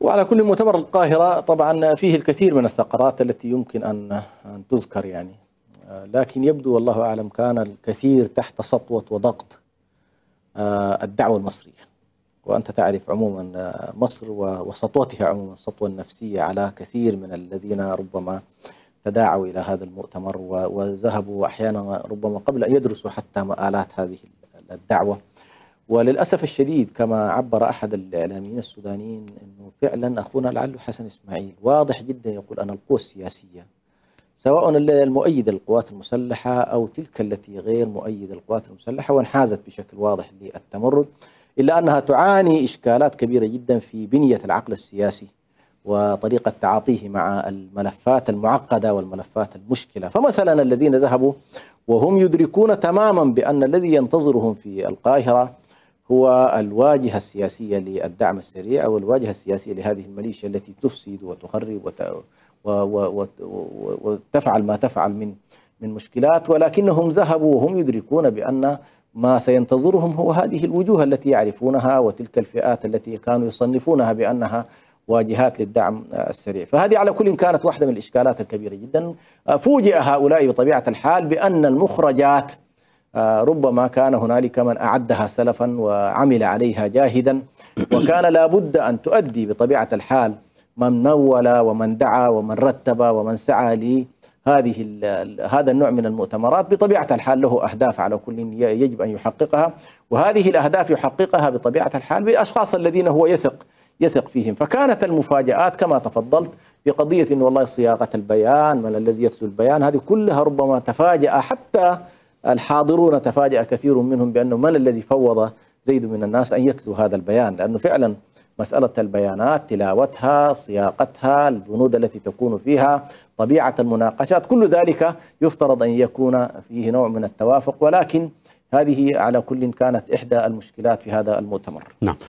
وعلى كل مؤتمر القاهرة طبعا فيه الكثير من الثقرات التي يمكن أن أن تذكر يعني آه، لكن يبدو والله أعلم كان الكثير تحت سطوة وضغط آه، الدعوة المصرية وأنت تعرف عموما آه، مصر وسطوتها عموما السطوة النفسية على كثير من الذين ربما تداعوا إلى هذا المؤتمر وذهبوا أحيانا ربما قبل أن يدرسوا حتى مآلات هذه الدعوة وللأسف الشديد كما عبر أحد الإعلاميين السودانيين أنه فعلا أخونا لعله حسن إسماعيل واضح جدا يقول أن القوى السياسية سواء المؤيدة للقوات المسلحة أو تلك التي غير مؤيدة للقوات المسلحة وانحازت بشكل واضح للتمرد إلا أنها تعاني إشكالات كبيرة جدا في بنية العقل السياسي وطريقة تعاطيه مع الملفات المعقدة والملفات المشكلة فمثلا الذين ذهبوا وهم يدركون تماما بأن الذي ينتظرهم في القاهرة هو الواجهة السياسية للدعم السريع أو الواجهة السياسية لهذه الميليشيا التي تفسد وتخرب وت... وتفعل ما تفعل من من مشكلات ولكنهم ذهبوا وهم يدركون بأن ما سينتظرهم هو هذه الوجوه التي يعرفونها وتلك الفئات التي كانوا يصنفونها بأنها واجهات للدعم السريع فهذه على كل كانت واحدة من الإشكالات الكبيرة جدا فوجئ هؤلاء بطبيعة الحال بأن المخرجات آه، ربما كان هنالك من أعدها سلفا وعمل عليها جاهدا وكان لابد أن تؤدي بطبيعة الحال من مول ومن دعا ومن رتب ومن سعى لي هذه هذا النوع من المؤتمرات بطبيعه الحال له اهداف على كل يجب ان يحققها وهذه الاهداف يحققها بطبيعه الحال بالاشخاص الذين هو يثق يثق فيهم فكانت المفاجات كما تفضلت في قضيه انه والله صياغه البيان من الذي يتلو البيان هذه كلها ربما تفاجا حتى الحاضرون تفاجأ كثير منهم بأنه من الذي فوض زيد من الناس أن يتلو هذا البيان لأنه فعلا مسألة البيانات تلاوتها صياغتها البنود التي تكون فيها طبيعة المناقشات كل ذلك يفترض أن يكون فيه نوع من التوافق ولكن هذه على كل كانت إحدى المشكلات في هذا المؤتمر نعم